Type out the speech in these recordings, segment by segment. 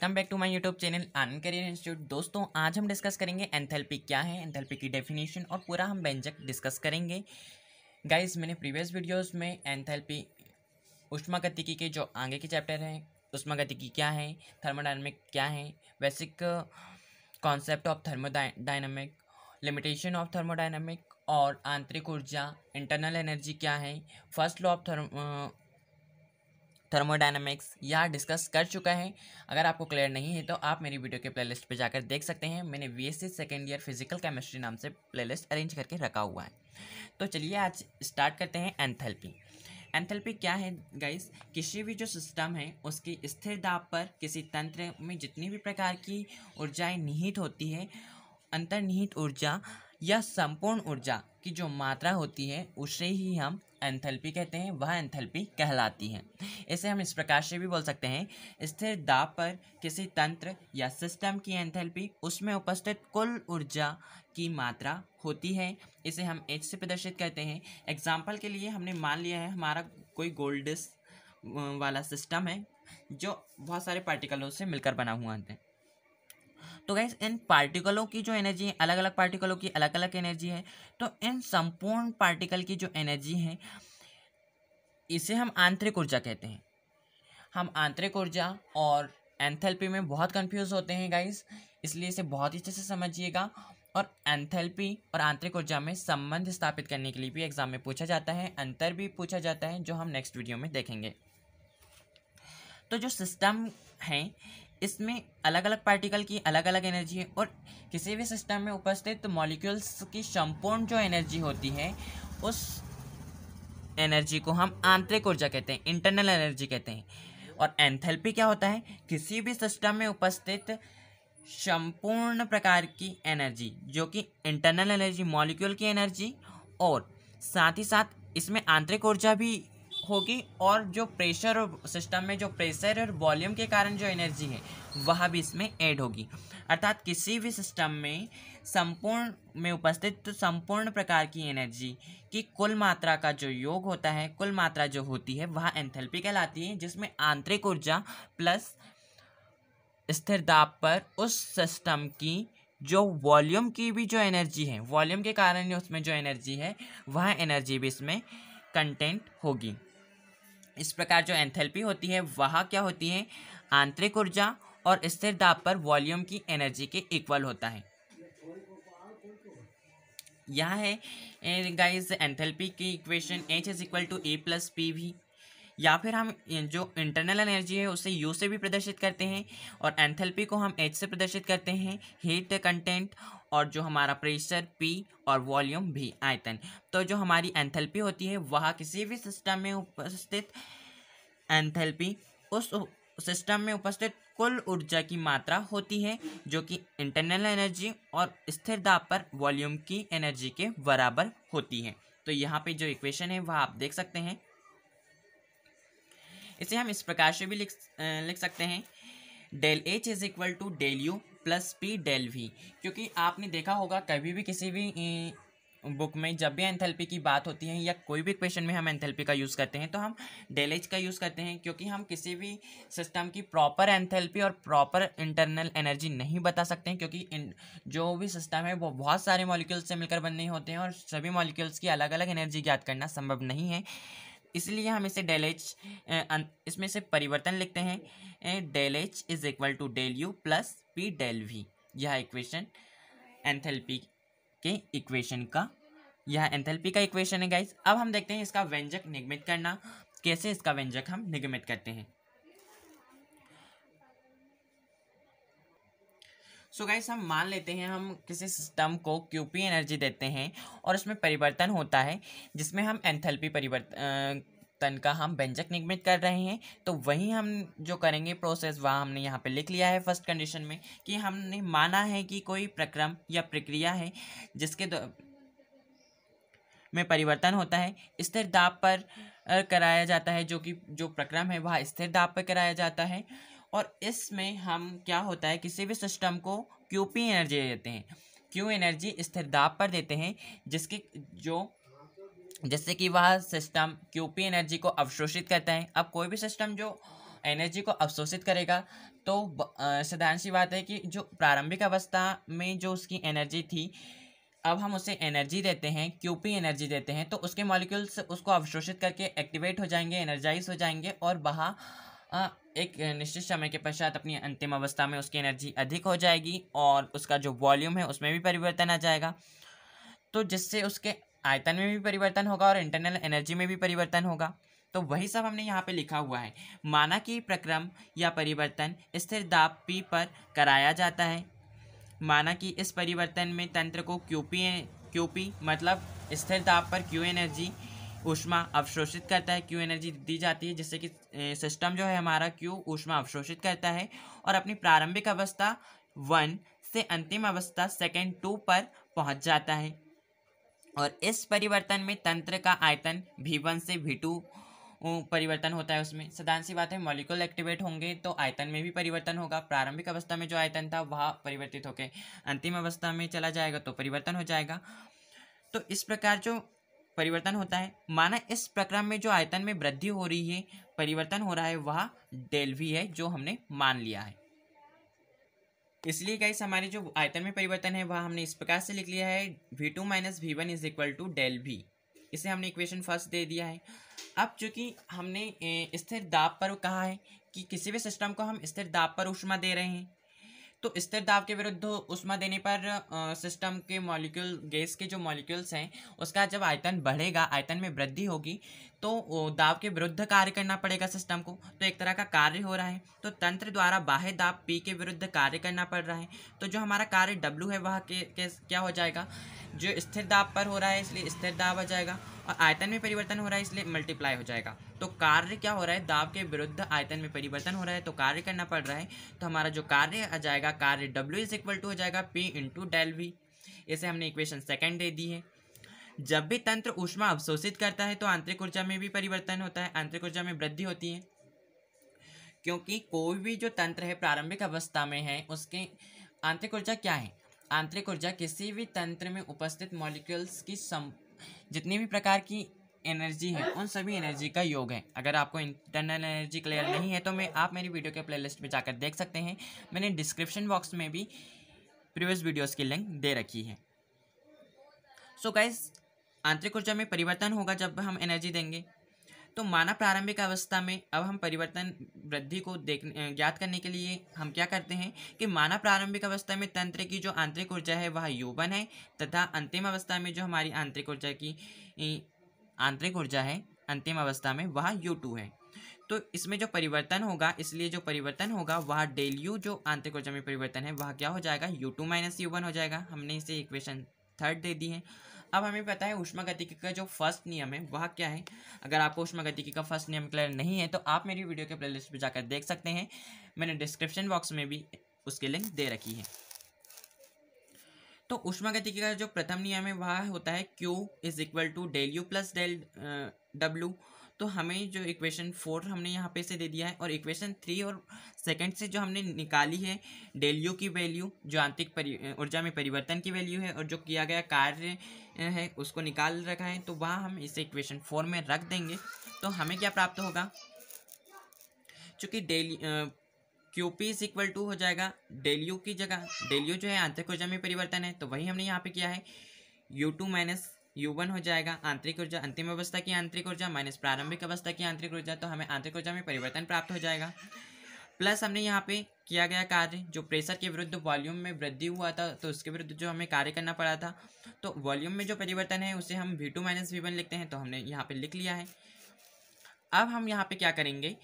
welcome back to my YouTube channel Anand career institute दोस्तों आज हम डिस्कस करेंगे एंथेल्पी क्या है एंथेल्पी की डेफिनेशन और पूरा हम व्यंजक डिस्कस करेंगे गाइस मैंने प्रीवियस वीडियोस में एंथेल्पी गतिकी के जो आगे के चैप्टर हैं उष्मा गतिकी क्या है थर्मोडाइनमिक क्या है basic concept of thermodynamic limitation of thermodynamic और आंतरिक ऊर्जा इंटरनल एनर्जी क्या है first law of thermo thermodynamics यह डिस्कस कर चुका है अगर आपको क्लियर नहीं है तो आप मेरी वीडियो के प्लेलिस्ट पे जाकर देख सकते हैं मैंने B S second year physical chemistry नाम से प्लेलिस्ट अरेंज करके रखा हुआ है तो चलिए आज स्टार्ट करते हैं एंथेल्पी एंथेल्पी क्या है गाइस किसी भी जो सिस्टम है उसकी स्थिर दाब पर किसी तंत्र में जितनी भी प्रकार की ऊर्जाएं निहित होती है अंतर्निहित ऊर्जा या संपूर्ण ऊर्जा की जो मात्रा होती है उसे ही हम एंथैल्पी कहते हैं वह एंथैल्पी कहलाती है इसे हम इस प्रकार से भी बोल सकते हैं स्थिर दाब पर किसी तंत्र या सिस्टम की एंथैल्पी उसमें उपस्थित कुल ऊर्जा की मात्रा होती है इसे हम एच से प्रदर्शित करते हैं एग्जाम्पल के लिए हमने मान लिया है हमारा कोई गोल्डिस वाला सिस्टम है जो बहुत सारे पार्टिकलों से मिलकर बना हुआ है तो गैस इन पार्टिकलों की जो एनर्जी है अलग अलग पार्टिकलों की अलग अलग एनर्जी है तो इन संपूर्ण पार्टिकल की जो एनर्जी है इसे हम आंतरिक ऊर्जा कहते हैं हम आंतरिक ऊर्जा और एंथैल्पी में बहुत कंफ्यूज होते हैं गाइस इसलिए इसे बहुत ही अच्छे से समझिएगा और एंथैल्पी और आंतरिक ऊर्जा में संबंध स्थापित करने के लिए भी एग्जाम में पूछा जाता है अंतर भी पूछा जाता है जो हम नेक्स्ट वीडियो में देखेंगे तो जो सिस्टम हैं इसमें अलग अलग पार्टिकल की अलग अलग एनर्जी है और किसी भी सिस्टम में उपस्थित तो मॉलिक्यूल्स की संपूर्ण जो एनर्जी होती है उस एनर्जी को हम आंतरिक ऊर्जा कहते हैं इंटरनल एनर्जी कहते हैं और एंथैल्पी क्या होता है किसी भी सिस्टम में उपस्थित संपूर्ण प्रकार की एनर्जी जो कि इंटरनल एनर्जी मॉलिक्यूल की एनर्जी और साथ ही साथ इसमें आंतरिक ऊर्जा भी होगी और जो प्रेशर सिस्टम में जो प्रेशर और वॉल्यूम के कारण जो एनर्जी है वह भी इसमें ऐड होगी अर्थात किसी भी सिस्टम में संपूर्ण में उपस्थित तो संपूर्ण प्रकार की एनर्जी की कुल मात्रा का जो योग होता है कुल मात्रा जो होती है वह एंथैल्पी कहलाती है जिसमें आंतरिक ऊर्जा प्लस स्थिर दाब पर उस सिस्टम की जो वॉल्यूम की भी जो एनर्जी है वॉल्यूम के कारण उसमें जो एनर्जी है वह एनर्जी भी इसमें कंटेंट होगी इस प्रकार जो एंथैल्पी होती है वह क्या होती है आंतरिक ऊर्जा और स्थिर दाब पर वॉल्यूम की एनर्जी के इक्वल होता है यह है गाइस एंथैल्पी की equation H is equal to A plus P भी या फिर हम जो इंटरनल एनर्जी है उसे यू से भी प्रदर्शित करते हैं और एंथेल्पी को हम एच से प्रदर्शित करते हैं हीट कंटेंट और जो हमारा प्रेशर पी और वॉल्यूम भी आयतन तो जो हमारी एंथेल्पी होती है वह किसी भी सिस्टम में उपस्थित एंथेल्पी उस सिस्टम में उपस्थित कुल ऊर्जा की मात्रा होती है जो कि इंटरनल एनर्जी और स्थिर दाब पर वॉल्यूम की एनर्जी के बराबर होती है तो यहाँ पे जो इक्वेशन है वह आप देख सकते हैं इसे हम इस प्रकार से भी लिख लिख सकते हैं del H is equal to del U plus P del V क्योंकि आपने देखा होगा कभी भी किसी भी बुक में जब भी एंथैल्पी की बात होती है या कोई भी क्वेश्चन में हम एंथैल्पी का यूज़ करते हैं तो हम डेल एच का यूज़ करते हैं क्योंकि हम किसी भी सिस्टम की प्रॉपर एंथैल्पी और प्रॉपर इंटरनल एनर्जी नहीं बता सकते हैं क्योंकि जो भी सिस्टम है वो बहुत सारे मॉलिक्यूल्स से मिलकर बनने होते हैं और सभी मॉलिक्यूल्स की अलग अलग एनर्जी ज्ञात करना संभव नहीं है इसलिए हम इसे डेल एच अं, इसमें से परिवर्तन लिखते हैं del H is equal to del U plus P del V यह इक्वेशन एंथेल्पी के इक्वेशन का यह एंथेल्पी का इक्वेशन है गाइज अब हम देखते हैं इसका व्यंजक निगमित करना कैसे इसका व्यंजक हम निगमित करते हैं सो so गाइस हम मान लेते हैं हम किसी सिस्टम को क्यूपी एनर्जी देते हैं और उसमें परिवर्तन होता है जिसमें हम एंथैल्पी परिवर्तन तन का हम व्यंजक निगमित कर रहे हैं तो वही हम जो करेंगे प्रोसेस वह हमने यहाँ पे लिख लिया है फर्स्ट कंडीशन में कि हमने माना है कि कोई प्रक्रम या प्रक्रिया है जिसके में परिवर्तन होता है स्थिर दाब पर कराया जाता है जो कि जो प्रक्रम है वह स्थिर दाब पर कराया जाता है और इसमें हम क्या होता है किसी भी सिस्टम को क्यू पी एनर्जी देते हैं क्यू एनर्जी स्थिर दाब पर देते हैं जिसकी जो जिससे कि वह सिस्टम क्यू पी एनर्जी को अवशोषित करता है अब कोई भी सिस्टम जो एनर्जी को अवशोषित करेगा तो साधारण सी बात है कि जो प्रारंभिक अवस्था में जो उसकी एनर्जी थी अब हम उसे एनर्जी देते हैं क्यूपी एनर्जी देते हैं तो उसके मॉलिक्यूल्स उसको अवशोषित करके एक्टिवेट हो जाएंगे एनर्जाइज हो जाएंगे और वहाँ एक निश्चित समय के पश्चात अपनी अंतिम अवस्था में उसकी एनर्जी अधिक हो जाएगी और उसका जो वॉल्यूम है उसमें भी परिवर्तन आ जाएगा तो जिससे उसके आयतन में भी परिवर्तन होगा और इंटरनल एनर्जी में भी परिवर्तन होगा तो वही सब हमने यहाँ पे लिखा हुआ है माना कि प्रक्रम या परिवर्तन स्थिर दाब पी पर कराया जाता है माना कि इस परिवर्तन में तंत्र को क्यू पी क्यू पी मतलब स्थिर दाब पर क्यू एनर्जी ऊष्मा अवशोषित करता है क्यू एनर्जी दी जाती है जिससे कि सिस्टम जो है हमारा क्यू ऊष्मा अवशोषित करता है और अपनी प्रारंभिक अवस्था वन से अंतिम अवस्था सेकेंड टू पर पहुंच जाता है और इस परिवर्तन में तंत्र का आयतन भी वन से भी टू परिवर्तन होता है उसमें सदान सी बात है मॉलिक्यूल एक्टिवेट होंगे तो आयतन में भी परिवर्तन होगा प्रारंभिक अवस्था में जो आयतन था वह परिवर्तित होकर अंतिम अवस्था में चला जाएगा तो परिवर्तन हो जाएगा तो इस प्रकार जो परिवर्तन होता है माना इस प्रक्रम में जो आयतन में वृद्धि हो रही है परिवर्तन हो रहा है वह डेल वी है जो हमने मान लिया है इसलिए कैसे हमारे जो आयतन में परिवर्तन है वह हमने इस प्रकार से लिख लिया है V two minus V one is equal to del V इसे हमने इक्वेशन फर्स्ट दे दिया है अब चूंकि हमने स्थिर दाब पर कहा है कि किसी भी सिस्टम को हम स्थिर दाब पर उष्मा दे रहे हैं तो स्थिर दाब के विरुद्ध उष्मा देने पर सिस्टम के मॉलिक्यूल गैस के जो मॉलिक्यूल्स हैं उसका जब आयतन बढ़ेगा आयतन में वृद्धि होगी तो दाब के विरुद्ध कार्य करना पड़ेगा सिस्टम को तो एक तरह का कार्य हो रहा है तो तंत्र द्वारा बाह्य दाब पी के विरुद्ध कार्य करना पड़ रहा है तो जो हमारा कार्य डब्लू है वह के, के क्या हो जाएगा जो स्थिर दाब पर हो रहा है इसलिए स्थिर दाब आ जाएगा और आयतन में परिवर्तन हो रहा है इसलिए मल्टीप्लाई हो जाएगा तो कार्य क्या हो रहा है दाब के विरुद्ध आयतन में परिवर्तन हो रहा है तो कार्य करना पड़ रहा है तो हमारा जो कार्य आ जाएगा कार्य डब्ल्यू इज इक्वल टू हो जाएगा पी इंटू डेल वी इसे हमने इक्वेशन सेकेंड दे दी है जब भी तंत्र ऊष्मा अवशोषित करता है तो आंतरिक ऊर्जा में भी परिवर्तन होता है आंतरिक ऊर्जा में वृद्धि होती है क्योंकि कोई भी जो तंत्र है प्रारंभिक अवस्था में है उसके आंतरिक ऊर्जा क्या है आंतरिक ऊर्जा किसी भी तंत्र में उपस्थित मॉलिक्यूल्स की सम जितनी भी प्रकार की एनर्जी है उन सभी एनर्जी का योग है अगर आपको इंटरनल एनर्जी क्लियर नहीं है तो मैं आप मेरी वीडियो के प्लेलिस्ट में जाकर देख सकते हैं मैंने डिस्क्रिप्शन बॉक्स में भी प्रीवियस वीडियोस की लिंक दे रखी है सो so गाइस आंतरिक ऊर्जा में परिवर्तन होगा जब हम एनर्जी देंगे तो मानव प्रारंभिक अवस्था में अब हम परिवर्तन वृद्धि को देख ज्ञात करने के लिए हम क्या करते हैं कि मानव प्रारंभिक अवस्था में तंत्र की जो आंतरिक ऊर्जा है वह यौवन है तथा अंतिम अवस्था में जो हमारी आंतरिक ऊर्जा की आंतरिक ऊर्जा है अंतिम अवस्था में वह यू टू है तो इसमें जो परिवर्तन होगा इसलिए जो परिवर्तन होगा वह डेल यू जो आंतरिक ऊर्जा में परिवर्तन है वह क्या हो जाएगा U two minus U one हो जाएगा हमने इसे इक्वेशन थर्ड दे दी है अब हमें पता है उष्मा गतिकी का जो फर्स्ट नियम है वह क्या है अगर आपको उष्मा गतिकी का फर्स्ट नियम क्लियर नहीं है तो आप मेरी वीडियो के लिस्ट पर जाकर देख सकते हैं मैंने डिस्क्रिप्शन बॉक्स में भी उसकी लिंक दे रखी है तो उष्मा गतिकी का जो प्रथम नियम है वह होता है Q is equal to del U plus del W तो हमें जो इक्वेशन फोर हमने यहाँ पे से दे दिया है और इक्वेशन थ्री और सेकंड से जो हमने निकाली है डेलियो की वैल्यू जो आंतरिक ऊर्जा में परिवर्तन की वैल्यू है और जो किया गया कार्य है उसको निकाल रखा है तो वह हम इसे इक्वेशन फोर में रख देंगे तो हमें क्या प्राप्त होगा चूँकि del Q P is equal to हो जाएगा डेलियो की जगह डेलियो जो है आंतरिक ऊर्जा में परिवर्तन है तो वही हमने यहाँ पे किया है U two minus U one हो जाएगा आंतरिक ऊर्जा अंतिम अवस्था की आंतरिक ऊर्जा माइनस प्रारंभिक अवस्था की आंतरिक ऊर्जा तो हमें आंतरिक ऊर्जा में परिवर्तन प्राप्त हो जाएगा प्लस हमने यहाँ पे किया गया कार्य जो प्रेशर के विरुद्ध वॉल्यूम में वृद्धि हुआ था तो उसके विरुद्ध जो हमें कार्य करना पड़ा था तो वॉल्यूम में जो परिवर्तन है उसे हम V two minus V one लिखते हैं तो हमने यहाँ पे लिख लिया है अब हम यहाँ पे क्या करेंगे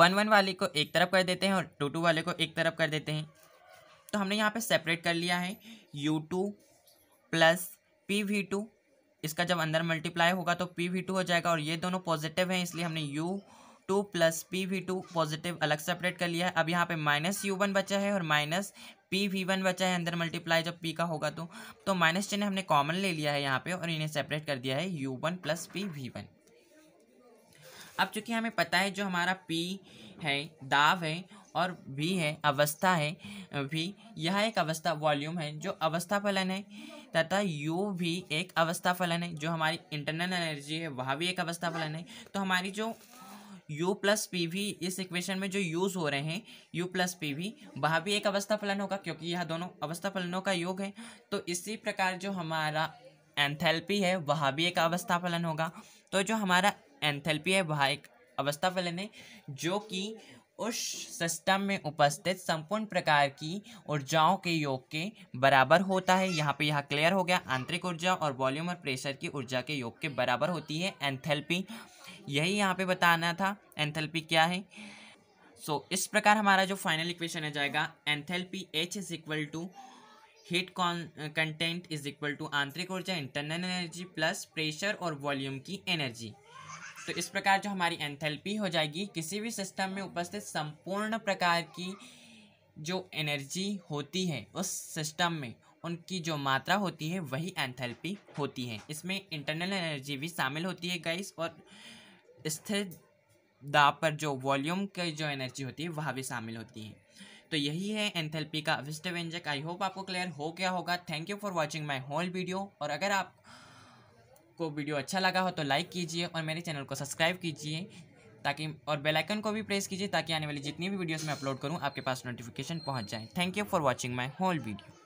वन वन वाले को एक तरफ कर देते हैं और टू टू वाले को एक तरफ कर देते हैं तो हमने यहाँ पे सेपरेट कर लिया है U two plus P V two इसका जब अंदर मल्टीप्लाई होगा तो पी वी टू हो जाएगा और ये दोनों पॉजिटिव हैं इसलिए हमने U two plus P V two positive अलग सेपरेट कर लिया है अब यहाँ पे माइनस यू वन बचा है और माइनस पी वी वन बचा है अंदर मल्टीप्लाई जब पी का होगा तो तो माइनस चिन्ह हमने कॉमन ले लिया है यहाँ पे और इन्हें सेपरेट कर दिया है U one plus P V one अब चूंकि हमें पता है जो हमारा पी है दाव है और वी है अवस्था है भी यह एक अवस्था वॉल्यूम है जो अवस्था फलन है तथा यू भी एक अवस्था फलन है जो हमारी इंटरनल एनर्जी है वह भी एक अवस्था फलन है तो हमारी जो u प्लस पी भी इस इक्वेशन में जो यूज़ हो रहे हैं u प्लस पी भी वह भी एक अवस्था फलन होगा क्योंकि यह दोनों अवस्था फलनों का योग है तो इसी प्रकार जो हमारा एंथैल्पी है वह भी एक अवस्था फलन होगा तो जो हमारा एंथैल्पी है वह एक अवस्था फलन है जो कि उस सिस्टम में उपस्थित संपूर्ण प्रकार की ऊर्जाओं के योग के बराबर होता है यहाँ पे यह क्लियर हो गया आंतरिक ऊर्जा और वॉल्यूम और प्रेशर की ऊर्जा के योग के बराबर होती है एंथैल्पी यही यहाँ पे बताना था एंथैल्पी क्या है सो so, इस प्रकार हमारा जो फाइनल इक्वेशन है जाएगा enthalpy H is equal to heat content is equal to आंतरिक ऊर्जा इंटरनल एनर्जी प्लस प्रेशर और वॉल्यूम की एनर्जी तो इस प्रकार जो हमारी एंथैल्पी हो जाएगी किसी भी सिस्टम में उपस्थित संपूर्ण प्रकार की जो एनर्जी होती है उस सिस्टम में उनकी जो मात्रा होती है वही एंथैल्पी होती है इसमें इंटरनल एनर्जी भी शामिल होती है गाइस और स्थिर दाब पर जो वॉल्यूम की जो एनर्जी होती है वह भी शामिल होती है तो यही है एंथैल्पी का अविष्ट व्यंजक आई होप आपको क्लियर हो गया होगा thank you for watching my whole video और अगर आप को वीडियो अच्छा लगा हो तो लाइक कीजिए और मेरे चैनल को सब्सक्राइब कीजिए ताकि और बेल आइकन को भी प्रेस कीजिए ताकि आने वाली जितनी भी वीडियोस मैं अपलोड करूँ आपके पास नोटिफिकेशन पहुंच जाए thank you for watching my whole video